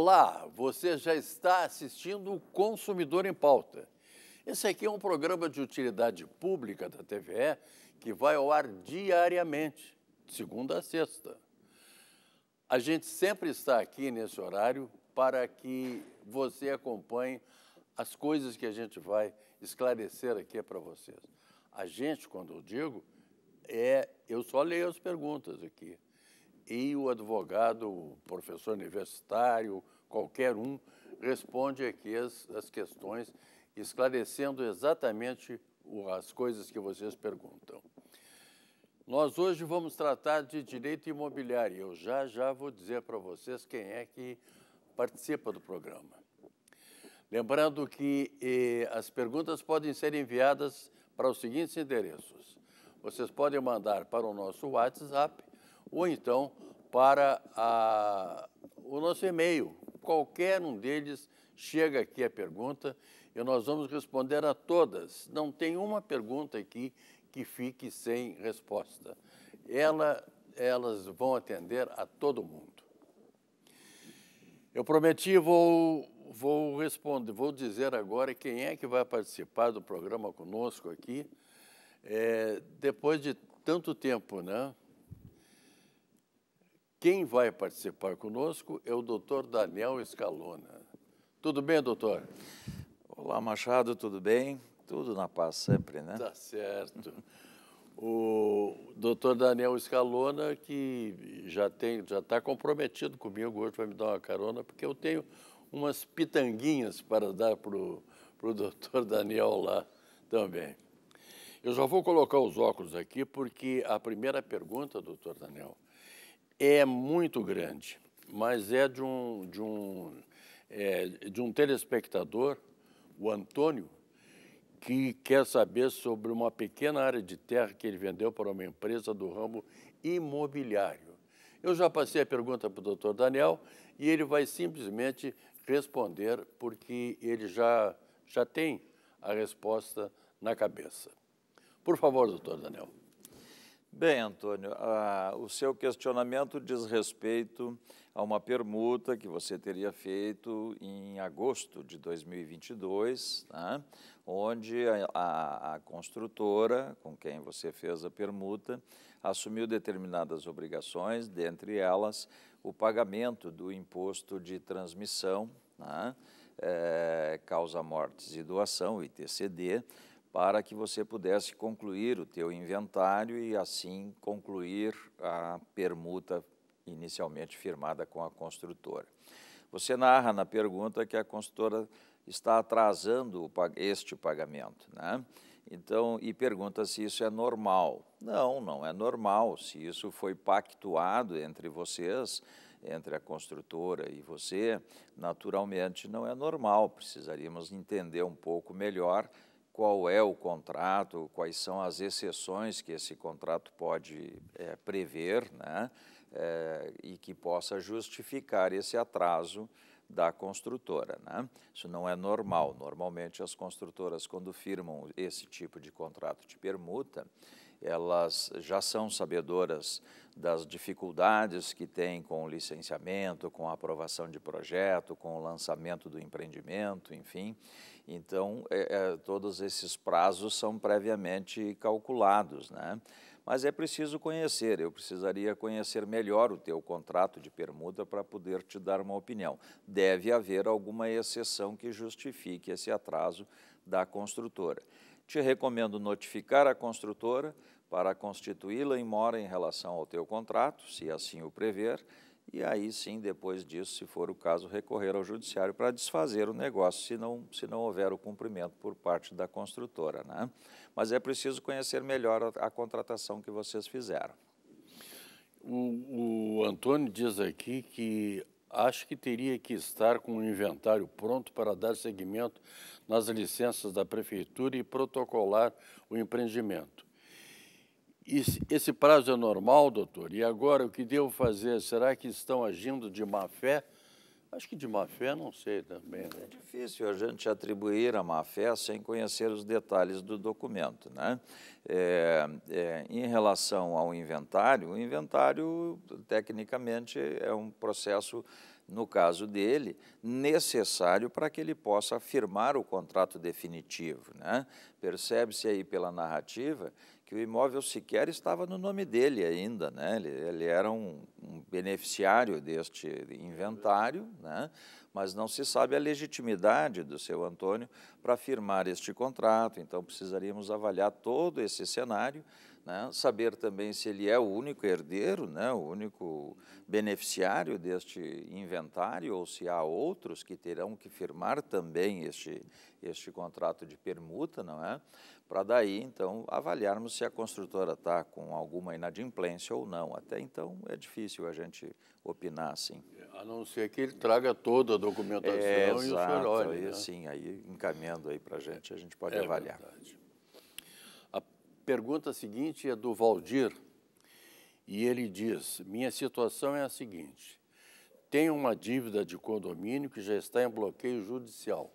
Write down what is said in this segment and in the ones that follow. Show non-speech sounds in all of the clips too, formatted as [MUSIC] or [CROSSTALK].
Olá, você já está assistindo o Consumidor em Pauta. Esse aqui é um programa de utilidade pública da TVE que vai ao ar diariamente, de segunda a sexta. A gente sempre está aqui nesse horário para que você acompanhe as coisas que a gente vai esclarecer aqui para vocês. A gente, quando eu digo, é eu só leio as perguntas aqui e o advogado, o professor universitário, qualquer um, responde aqui as, as questões, esclarecendo exatamente as coisas que vocês perguntam. Nós hoje vamos tratar de direito imobiliário. Eu já já vou dizer para vocês quem é que participa do programa. Lembrando que eh, as perguntas podem ser enviadas para os seguintes endereços. Vocês podem mandar para o nosso WhatsApp ou então para a, o nosso e-mail. Qualquer um deles chega aqui a pergunta e nós vamos responder a todas. Não tem uma pergunta aqui que fique sem resposta. Ela, elas vão atender a todo mundo. Eu prometi, vou, vou responder, vou dizer agora quem é que vai participar do programa conosco aqui, é, depois de tanto tempo, né? Quem vai participar conosco é o doutor Daniel Escalona. Tudo bem, doutor? Olá, Machado, tudo bem? Tudo na paz sempre, né? Tá certo. O doutor Daniel Escalona, que já já está comprometido comigo hoje, vai me dar uma carona, porque eu tenho umas pitanguinhas para dar para o [LAUGHS] doutor Daniel lá também. Eu já vou colocar os óculos aqui, porque a primeira pergunta, doutor Daniel, é muito grande, mas é de um, de um, é, de um telespectador, o Antônio, que quer saber sobre uma pequena área de terra que ele vendeu para uma empresa do ramo imobiliário. Eu já passei a pergunta para o doutor Daniel e ele vai simplesmente responder, porque ele já, já tem a resposta na cabeça. Por favor, doutor Daniel. Bem, Antônio, a, o seu questionamento diz respeito a uma permuta que você teria feito em agosto de 2022, tá? onde a, a, a construtora com quem você fez a permuta assumiu determinadas obrigações, dentre elas o pagamento do imposto de transmissão, né? é, causa mortes e doação, ITCD, para que você pudesse concluir o teu inventário e assim concluir a permuta inicialmente firmada com a construtora. Você narra na pergunta que a construtora está atrasando este pagamento, né? Então, e pergunta se isso é normal. Não, não é normal. Se isso foi pactuado entre vocês, entre a construtora e você, naturalmente não é normal. Precisaríamos entender um pouco melhor qual é o contrato, quais são as exceções que esse contrato pode é, prever, né? É, e que possa justificar esse atraso da construtora. Né? Isso não é normal. Normalmente, as construtoras, quando firmam esse tipo de contrato de permuta, elas já são sabedoras das dificuldades que têm com o licenciamento, com a aprovação de projeto, com o lançamento do empreendimento, enfim, então, é, é, todos esses prazos são previamente calculados, né? Mas é preciso conhecer, eu precisaria conhecer melhor o teu contrato de permuta para poder te dar uma opinião. Deve haver alguma exceção que justifique esse atraso da construtora. Te recomendo notificar a construtora para constituí-la em mora em relação ao teu contrato, se assim o prever, e aí sim, depois disso, se for o caso, recorrer ao judiciário para desfazer o negócio, se não, se não houver o cumprimento por parte da construtora. Né? Mas é preciso conhecer melhor a, a contratação que vocês fizeram. O, o, Antônio diz aqui que acho que teria que estar com o inventário pronto para dar seguimento nas licenças da prefeitura e protocolar o empreendimento. Esse, esse, prazo é normal, doutor? E agora, o que devo fazer? Será que estão agindo de má fé? Acho que de má fé, não sei também. Né? É difícil a gente atribuir a má fé sem conhecer os detalhes do documento. Né? É, é, em relação ao inventário, o inventário, tecnicamente, é um processo no caso dele, necessário para que ele possa firmar o contrato definitivo. Né? Percebe-se aí pela narrativa que o imóvel sequer estava no nome dele ainda, né? ele, ele era um, um, beneficiário deste inventário, né? mas não se sabe a legitimidade do seu Antônio para firmar este contrato, então precisaríamos avaliar todo esse cenário né? saber também se ele é o único herdeiro, né? o único beneficiário deste inventário, ou se há outros que terão que firmar também este, este contrato de permuta, não é? Para daí, então, avaliarmos se a construtora está com alguma inadimplência ou não. Até então, é difícil a gente opinar assim. A não ser que ele traga toda a documentação é, e exato, o senhor olhe. Né? Sim, aí encaminhando aí para a gente, a gente pode é avaliar. Verdade pergunta seguinte é do Valdir e ele diz: Minha situação é a seguinte: tenho uma dívida de condomínio que já está em bloqueio judicial.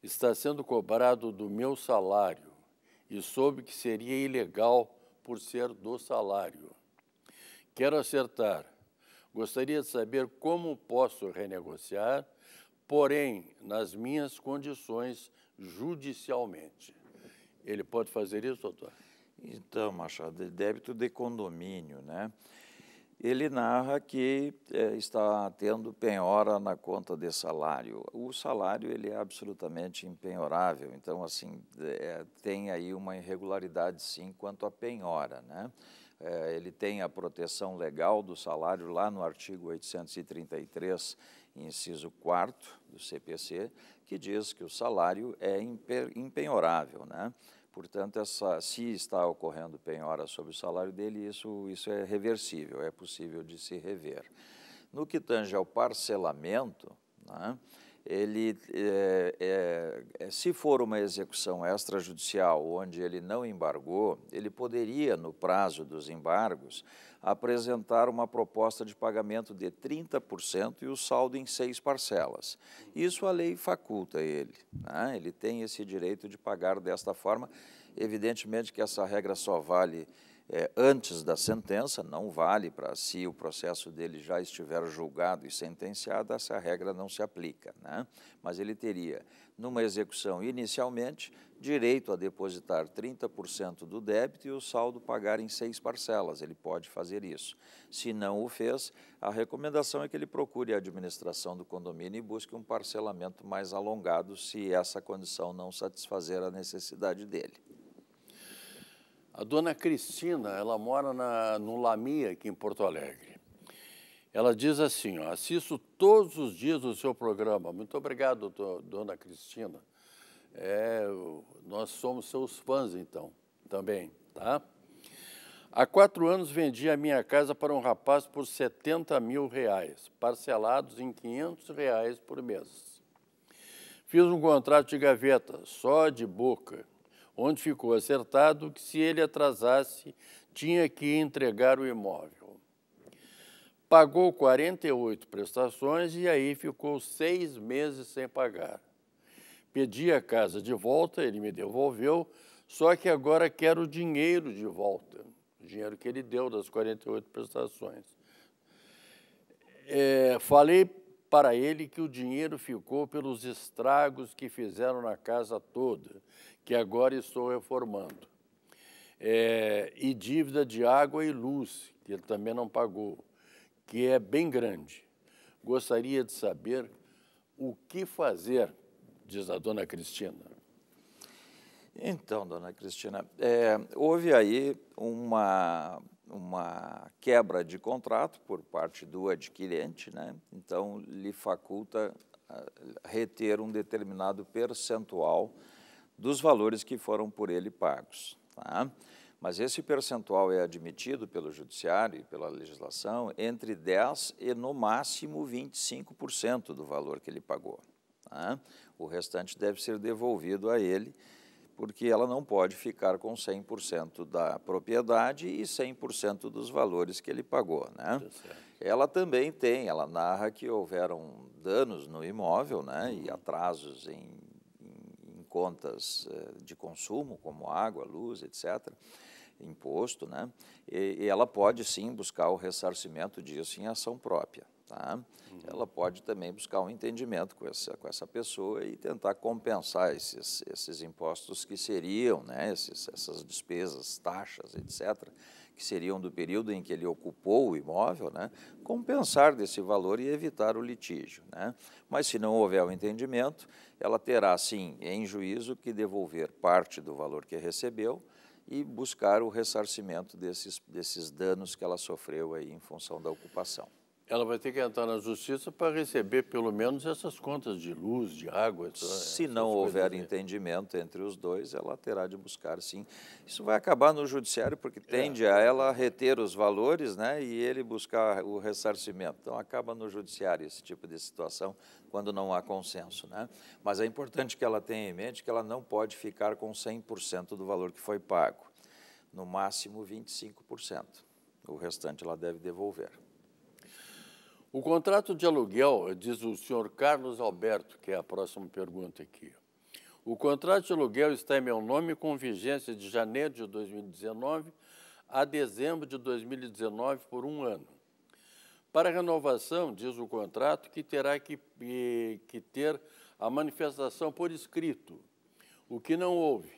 Está sendo cobrado do meu salário e soube que seria ilegal por ser do salário. Quero acertar. Gostaria de saber como posso renegociar, porém nas minhas condições judicialmente. Ele pode fazer isso, doutor? Então, Machado, débito de condomínio, né? Ele narra que é, está tendo penhora na conta de salário. O salário ele é absolutamente impenhorável. então assim é, tem aí uma irregularidade sim quanto à penhora, né? É, ele tem a proteção legal do salário lá no artigo 833, inciso 4 do CPC, que diz que o salário é impenhorável, né? Portanto, essa, se está ocorrendo penhora sobre o salário dele, isso, isso é reversível, é possível de se rever. No que tange ao parcelamento, né, ele, é, é, é se for uma execução extrajudicial onde ele não embargou, ele poderia, no prazo dos embargos, apresentar uma proposta de pagamento de 30% e o saldo em seis parcelas. Isso a lei faculta ele. Né? Ele tem esse direito de pagar desta forma. Evidentemente que essa regra só vale é, antes da sentença, não vale para se o processo dele já estiver julgado e sentenciado, essa regra não se aplica. Né? Mas ele teria, numa execução inicialmente, direito a depositar 30% do débito e o saldo pagar em seis parcelas. Ele pode fazer isso. Se não o fez, a recomendação é que ele procure a administração do condomínio e busque um parcelamento mais alongado, se essa condição não satisfazer a necessidade dele. A dona Cristina, ela mora na, no Lamia, aqui em Porto Alegre. Ela diz assim, ó, assisto todos os dias o seu programa. Muito obrigado, dona Cristina. É, nós somos seus fãs, então, também, tá? Há quatro anos vendi a minha casa para um rapaz por 70 mil reais, parcelados em 500 reais por mês. Fiz um contrato de gaveta, só de boca, onde ficou acertado que se ele atrasasse, tinha que entregar o imóvel. Pagou 48 prestações e aí ficou seis meses sem pagar. Pedi a casa de volta, ele me devolveu, só que agora quero o dinheiro de volta, o dinheiro que ele deu das 48 prestações. É, falei para ele que o dinheiro ficou pelos estragos que fizeram na casa toda, que agora estou reformando. É, e dívida de água e luz, que ele também não pagou, que é bem grande. Gostaria de saber o que fazer, diz a dona Cristina. Então, dona Cristina, é, houve aí uma, uma quebra de contrato por parte do adquirente, né? então lhe faculta ah, reter um determinado percentual dos valores que foram por ele pagos. Tá? Mas esse percentual é admitido pelo judiciário e pela legislação entre 10% e, no máximo, 25% do valor que ele pagou. Tá? O restante deve ser devolvido a ele, porque ela não pode ficar com 100% da propriedade e 100% dos valores que ele pagou. Né? Tá ela também tem, ela narra que houveram danos no imóvel né, e uhum. atrasos em contas eh, de consumo, como água, luz, etc., imposto, né? E, e ela pode sim buscar o ressarcimento disso em ação própria. Tá? Uhum. Ela pode também buscar um entendimento com essa, com essa pessoa e tentar compensar esses, esses impostos que seriam, né, esses, essas despesas, taxas, etc., que seriam do período em que ele ocupou o imóvel, né, compensar desse valor e evitar o litígio. Né? Mas se não houver o um entendimento, ela terá, sim, em juízo, que devolver parte do valor que recebeu e buscar o ressarcimento desses, desses danos que ela sofreu aí em função da ocupação. Ela vai ter que entrar na justiça para receber pelo menos essas contas de luz, de água. Essa, Se não houver entendimento entre os dois, ela terá de buscar, sim. Isso vai acabar no judiciário porque é. tende é. a ela reter os valores, né, e ele buscar o ressarcimento. Então acaba no judiciário esse tipo de situação quando não há consenso, né? Mas é importante que ela tenha em mente que ela não pode ficar com 100% do valor que foi pago. No máximo 25%. O restante ela deve devolver. O contrato de aluguel, diz o senhor Carlos Alberto, que é a próxima pergunta aqui. O contrato de aluguel está em meu nome com vigência de janeiro de 2019 a dezembro de 2019 por um ano. Para renovação, diz o contrato, que terá que, que ter a manifestação por escrito, o que não houve.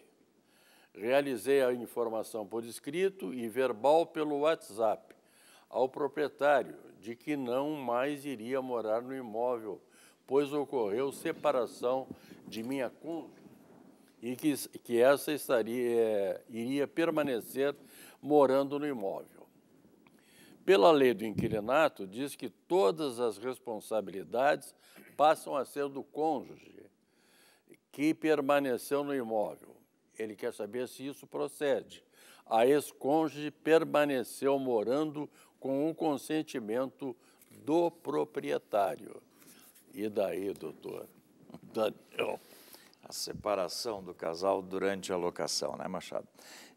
Realizei a informação por escrito e verbal pelo WhatsApp ao proprietário de que não mais iria morar no imóvel, pois ocorreu separação de minha cônjuge e que, que essa estaria, eh, iria permanecer morando no imóvel. Pela lei do inquilinato, diz que todas as responsabilidades passam a ser do cônjuge que permaneceu no imóvel. Ele quer saber se isso procede. A ex-cônjuge permaneceu morando com o consentimento do proprietário. E daí, doutor Daniel? A separação do casal durante a locação, né, Machado?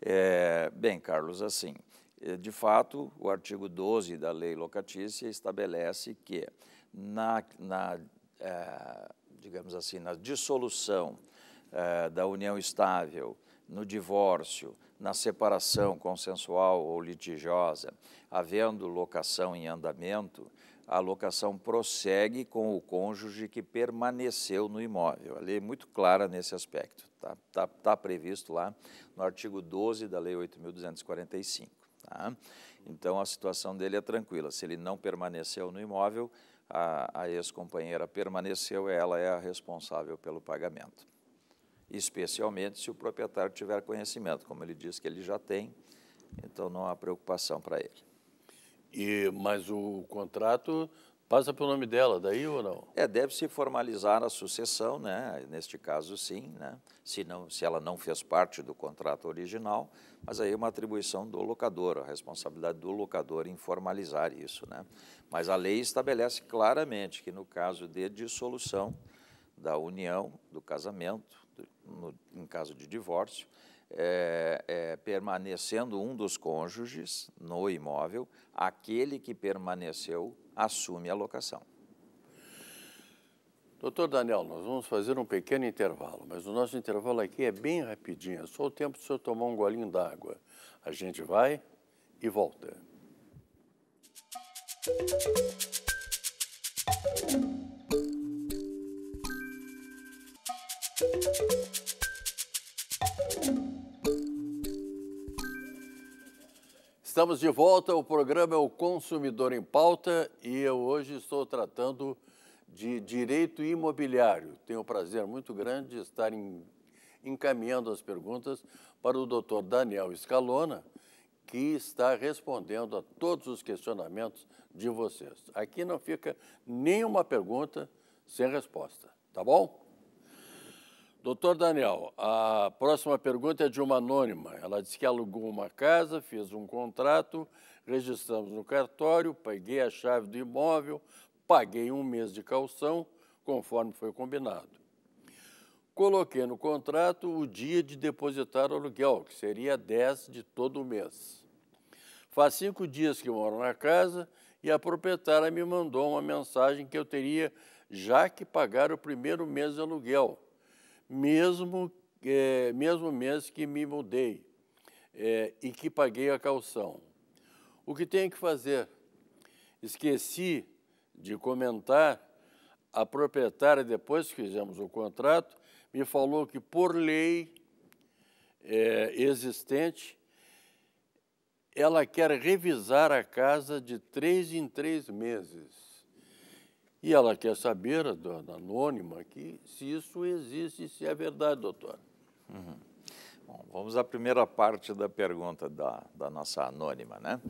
É, bem, Carlos, assim, é, de fato, o artigo 12 da lei locatícia estabelece que, na, na é, digamos assim, na dissolução é, da união estável, no divórcio, na separação consensual ou litigiosa, havendo locação em andamento, a locação prossegue com o cônjuge que permaneceu no imóvel. A lei é muito clara nesse aspecto. Está tá, tá previsto lá no artigo 12 da Lei 8.245. Tá? Então, a situação dele é tranquila. Se ele não permaneceu no imóvel, a, a ex-companheira permaneceu, ela é a responsável pelo pagamento especialmente se o proprietário tiver conhecimento, como ele disse que ele já tem, então não há preocupação para ele. E, mas o contrato passa pelo nome dela, daí ou não? É, deve-se formalizar a sucessão, né? Neste caso, sim, né? Se, não, se ela não fez parte do contrato original, mas aí é uma atribuição do locador, a responsabilidade do locador em formalizar isso, né? Mas a lei estabelece claramente que no caso de dissolução da união, do casamento, no, em caso de divórcio, é, é, permanecendo um dos cônjuges no imóvel, aquele que permaneceu assume a locação. Doutor Daniel, nós vamos fazer um pequeno intervalo, mas o nosso intervalo aqui é bem rapidinho, é só o tempo do senhor tomar um golinho d'água. A gente vai e volta. Música Estamos de volta, o programa é o Consumidor em Pauta e eu hoje estou tratando de direito imobiliário. Tenho o prazer muito grande de estar em, encaminhando as perguntas para o doutor Daniel Scalona, que está respondendo a todos os questionamentos de vocês. Aqui não fica nenhuma pergunta sem resposta, tá bom? Doutor Daniel, a próxima pergunta é de uma anônima. Ela disse que alugou uma casa, fez um contrato, registramos no cartório, peguei a chave do imóvel, paguei um mês de calção, conforme foi combinado. Coloquei no contrato o dia de depositar o aluguel, que seria 10 de todo o mês. Faz cinco dias que moro na casa e a proprietária me mandou uma mensagem que eu teria já que pagar o primeiro mês de aluguel mesmo, é, mesmo mês que me mudei é, e que paguei a calção. O que tenho que fazer? Esqueci de comentar, a proprietária, depois que fizemos o contrato, me falou que, por lei é, existente, ela quer revisar a casa de três em três meses. E ela quer saber, a dona anônima, que se isso existe, se é verdade, doutor. Uhum. Bom, vamos à primeira parte da pergunta da, da nossa anônima, né?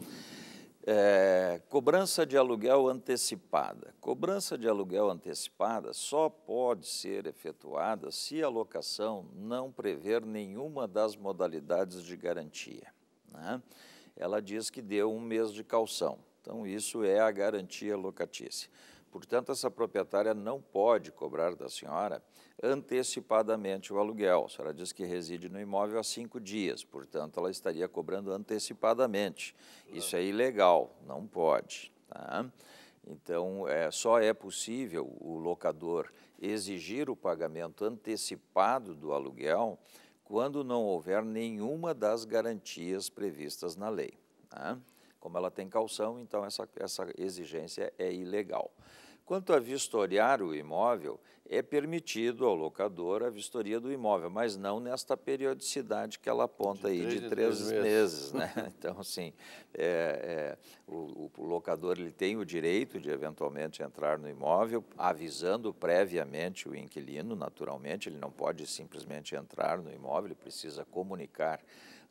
É, cobrança de aluguel antecipada. Cobrança de aluguel antecipada só pode ser efetuada se a locação não prever nenhuma das modalidades de garantia. Né? Ela diz que deu um mês de calção, então isso é a garantia locatícia. Portanto, essa proprietária não pode cobrar da senhora antecipadamente o aluguel. A senhora diz que reside no imóvel há cinco dias, portanto, ela estaria cobrando antecipadamente. Isso é ilegal, não pode. Tá? Então, é, só é possível o locador exigir o pagamento antecipado do aluguel quando não houver nenhuma das garantias previstas na lei. Tá? Como ela tem calção, então essa, essa exigência é ilegal. Quanto a vistoriar o imóvel, é permitido ao locador a vistoria do imóvel, mas não nesta periodicidade que ela aponta de aí três de três, três meses. meses né? [LAUGHS] Então, assim, é, é, o, o, locador ele tem o direito de eventualmente entrar no imóvel, avisando previamente o inquilino, naturalmente, ele não pode simplesmente entrar no imóvel, ele precisa comunicar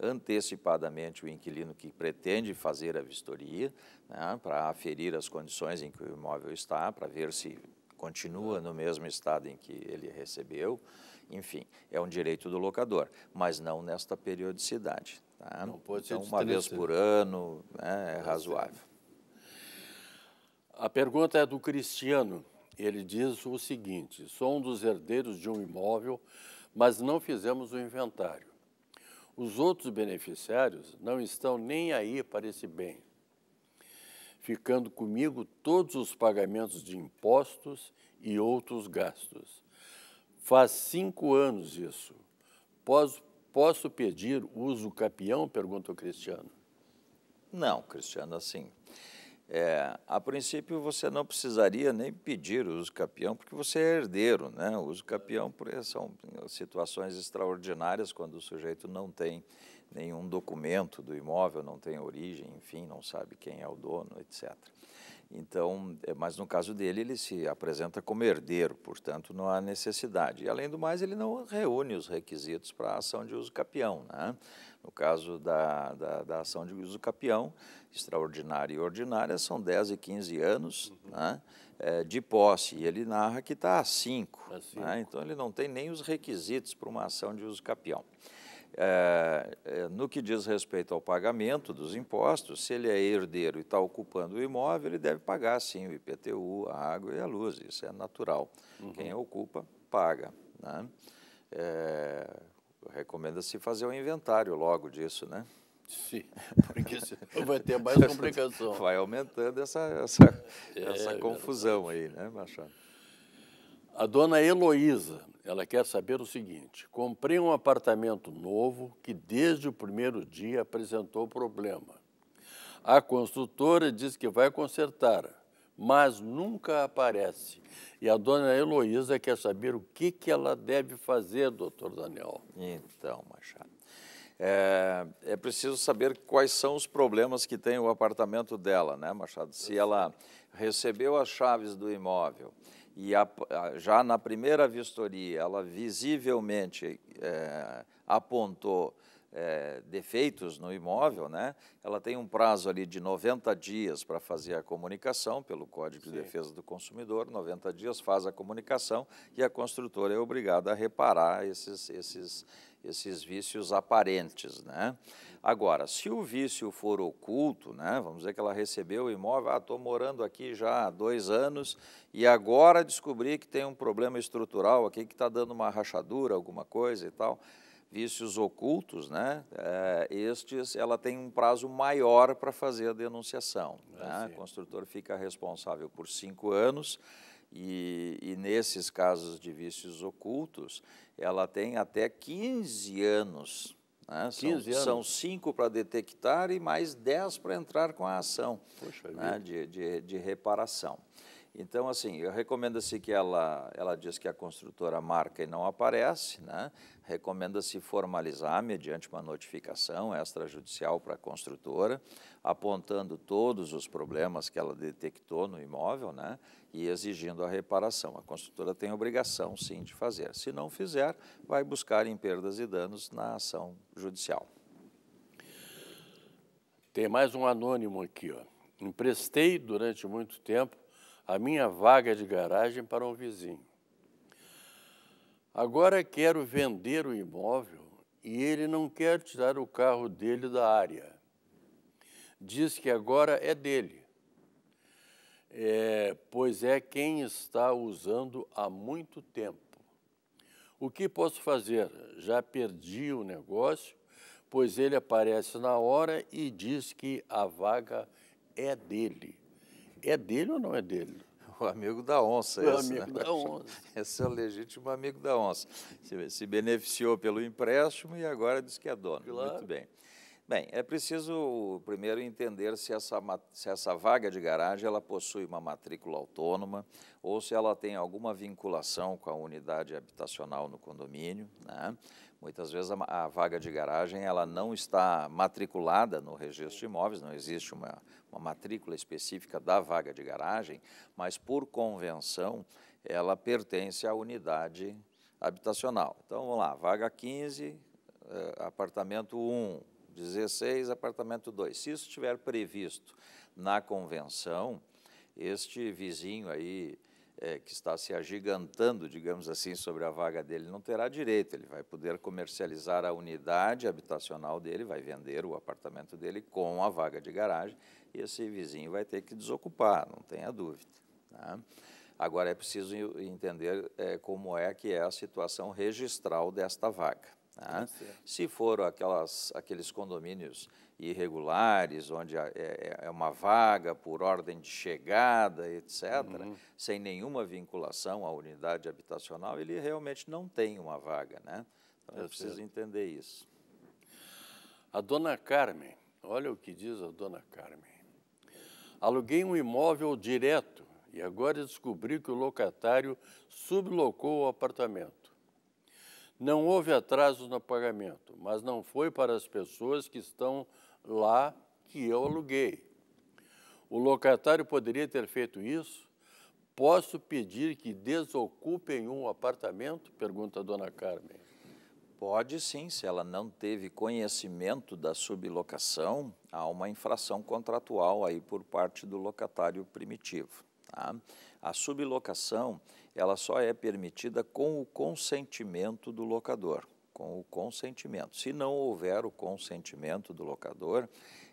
antecipadamente o inquilino que pretende fazer a vistoria, né, para aferir as condições em que o imóvel está, para ver se continua no mesmo estado em que ele recebeu. Enfim, é um direito do locador, mas não nesta periodicidade. Tá? Não pode ser então, uma vez por ano né, é razoável. A pergunta é do Cristiano. Ele diz o seguinte: sou um dos herdeiros de um imóvel, mas não fizemos o inventário. Os outros beneficiários não estão nem aí para esse bem, ficando comigo todos os pagamentos de impostos e outros gastos. Faz cinco anos isso. Posso, posso pedir uso capião? Perguntou Cristiano. Não, Cristiano, assim. É, a princípio, você não precisaria nem pedir o uso capião, porque você é herdeiro. Né? O uso capião são eh, situações extraordinárias quando o sujeito não tem nenhum documento do imóvel, não tem origem, enfim, não sabe quem é o dono, etc. Então, eh, mas no caso dele, ele se apresenta como herdeiro, portanto, não há necessidade. E, além do mais, ele não reúne os requisitos para a ação de uso capião. Né? No caso da, da, da ação de uso capião, extraordinária e ordinária, são 10 e 15 anos uhum. né, é, de posse. E ele narra que está a 5. É né, então, ele não tem nem os requisitos para uma ação de uso capião. é, é no que diz respeito ao pagamento dos impostos, se ele é herdeiro e está ocupando o imóvel, ele deve pagar sim o IPTU, a água e a luz, isso é natural. Uhum. Quem ocupa, paga. Né? É, Recomenda-se fazer um inventário logo disso, né? Sim, [LAUGHS] porque vai ter mais [LAUGHS] complicação. Vai aumentando essa, essa, é, essa confusão é aí, né, Machado? A dona Heloísa, ela quer saber o seguinte: comprei um apartamento novo que desde o primeiro dia apresentou problema. A construtora diz que vai consertar, mas nunca aparece. E a dona Heloísa quer saber o que, que ela deve fazer, doutor Daniel. Então, Machado. É, é, preciso saber quais são os problemas que tem o apartamento dela, né, Machado? Se ela recebeu as chaves do imóvel e a, já na primeira vistoria ela visivelmente é, apontou é, defeitos no imóvel, né, ela tem um prazo ali de 90 dias para fazer a comunicação, pelo Código Sim. de Defesa do Consumidor, 90 dias faz a comunicação e a construtora é obrigada a reparar esses, esses, esses vícios aparentes. Né? Agora, se o vício for oculto, né, vamos dizer que ela recebeu o imóvel, estou ah, morando aqui já há dois anos e agora descobri que tem um problema estrutural aqui que está dando uma rachadura, alguma coisa e tal, vícios ocultos, né, é, estes, ela tem um prazo maior para fazer a denunciação. Ah, né? O construtor fica responsável por cinco anos e, e, nesses casos de vícios ocultos, ela tem até 15 anos. Né? 15 são, anos. cinco para detectar e mais 10 para entrar com a ação né? de, de, de reparação. Então, assim, recomenda-se que ela, ela diz que a construtora marca e não aparece, né? Recomenda-se formalizar mediante uma notificação extrajudicial para a construtora, apontando todos os problemas que ela detectou no imóvel, né? E exigindo a reparação. A construtora tem obrigação, sim, de fazer. Se não fizer, vai buscar em perdas e danos na ação judicial. Tem mais um anônimo aqui, ó. Emprestei durante muito tempo a minha vaga de garagem para um vizinho. Agora quero vender o imóvel e ele não quer tirar o carro dele da área. Diz que agora é dele, é, pois é quem está usando há muito tempo. O que posso fazer? Já perdi o negócio, pois ele aparece na hora e diz que a vaga é dele. É dele ou não é dele? O amigo da onça. O esse, né? amigo né? da onça. [LAUGHS] Esse é o legítimo amigo da onça. Se, se beneficiou pelo empréstimo e agora diz que é dono. Claro. Muito bem. Bem, é preciso primeiro entender se essa, se essa vaga de garagem ela possui uma matrícula autônoma ou se ela tem alguma vinculação com a unidade habitacional no condomínio. Né? Muitas vezes a, a, vaga de garagem ela não está matriculada no registro de imóveis, não existe uma, uma matrícula específica da vaga de garagem, mas por convenção ela pertence à unidade habitacional. Então vamos lá, vaga 15, eh, apartamento 1, 16, apartamento 2. Se isso estiver previsto na convenção, este vizinho aí é, que está se agigantando, digamos assim, sobre a vaga dele, não terá direito. Ele vai poder comercializar a unidade habitacional dele, vai vender o apartamento dele com a vaga de garagem, e esse vizinho vai ter que desocupar, não tenha dúvida. Tá? Agora é preciso entender é, como é que é a situação registral desta vaga. Né? Se for aquelas, aqueles condomínios irregulares, onde é, é, é, uma vaga por ordem de chegada, etc., uhum. sem nenhuma vinculação à unidade habitacional, ele realmente não tem uma vaga. Né? Então, é preciso entender isso. A dona Carmen, olha o que diz a dona Carmen. Aluguei um imóvel direto e agora descobri que o locatário sublocou o apartamento. Não houve atraso no pagamento, mas não foi para as pessoas que estão lá que eu aluguei. O locatário poderia ter feito isso? Posso pedir que desocupem um apartamento? Pergunta a dona Carmen. Pode sim, se ela não teve conhecimento da sublocação, há uma infração contratual aí por parte do locatário primitivo. Tá? A sublocação ela só é permitida com o consentimento do locador, com o consentimento. Se não houver o consentimento do locador,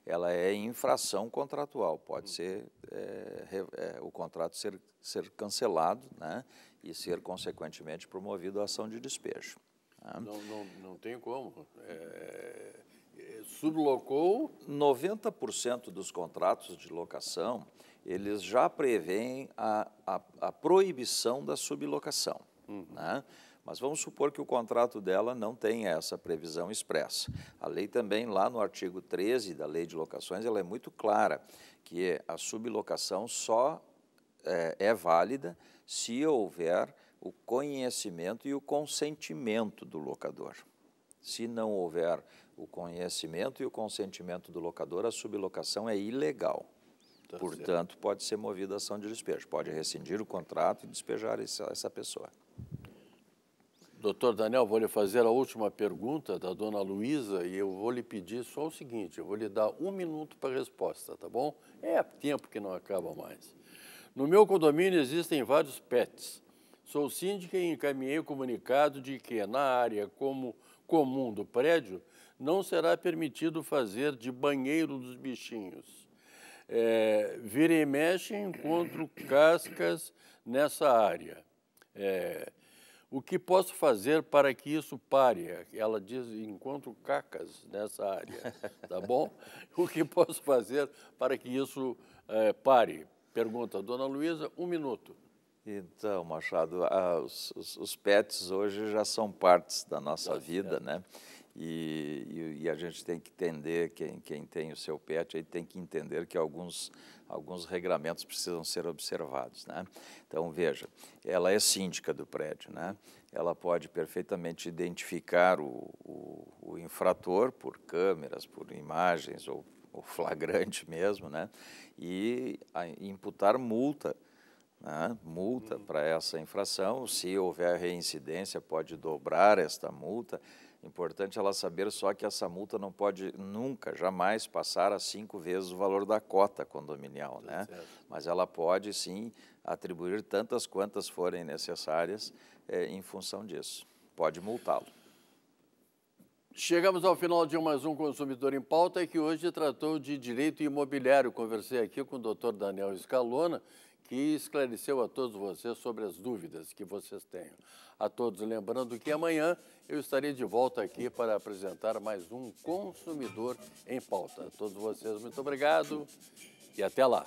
ela é infração contratual. Pode ser é, é, o contrato ser, ser cancelado, né? E ser consequentemente promovido a ação de despejo. Tá? Não, não, não tem como. É, é sublocou. 90% dos contratos de locação eles já prevêem a, a, a proibição da sublocação. Uhum. Né? Mas vamos supor que o contrato dela não tenha essa previsão expressa. A lei também, lá no artigo 13 da Lei de Locações, ela é muito clara que a sublocação só é, é válida se houver o conhecimento e o consentimento do locador. Se não houver o conhecimento e o consentimento do locador, a sublocação é ilegal. Tá Portanto, certo. pode ser movida a ação de despejo. Pode rescindir o contrato e despejar essa, pessoa. Doutor Daniel, vou lhe fazer a última pergunta da dona Luísa e eu vou lhe pedir só o seguinte: eu vou lhe dar um minuto para a resposta, tá bom? É tempo que não acaba mais. No meu condomínio existem vários PETs. Sou síndica e encaminhei o comunicado de que, na área como comum do prédio, não será permitido fazer de banheiro dos bichinhos. É, vira e mexe, encontro cascas nessa área. É, o que posso fazer para que isso pare? Ela diz: encontro cacas nessa área, [LAUGHS] tá bom? o que posso fazer para que isso é, pare? Pergunta Dona Luísa, um minuto. Então, Machado, ah, os, os, os, pets hoje já são partes da nossa Nossa, vida, né? E, e, e, a gente tem que entender, quem, quem tem o seu pet, aí tem que entender que alguns, alguns regramentos precisam ser observados. Né? Então, veja, ela é síndica do prédio, né? ela pode perfeitamente identificar o, o, o infrator por câmeras, por imagens ou, ou flagrante [LAUGHS] mesmo, né? e a, imputar multa. Né? multa uhum. para essa infração, se houver reincidência, pode dobrar esta multa. Importante ela saber só que essa multa não pode nunca, jamais passar a cinco vezes o valor da cota condominial, né? Mas ela pode sim atribuir tantas quantas forem necessárias é, em função disso. Pode multá-lo. Chegamos ao final de mais um Consumidor em Pauta, que hoje tratou de direito imobiliário. Conversei aqui com o doutor Daniel Escalona, que esclareceu a todos vocês sobre as dúvidas que vocês tenham. A todos, lembrando que amanhã eu estarei de volta aqui para apresentar mais um Consumidor em Pauta. A todos vocês, muito obrigado e até lá.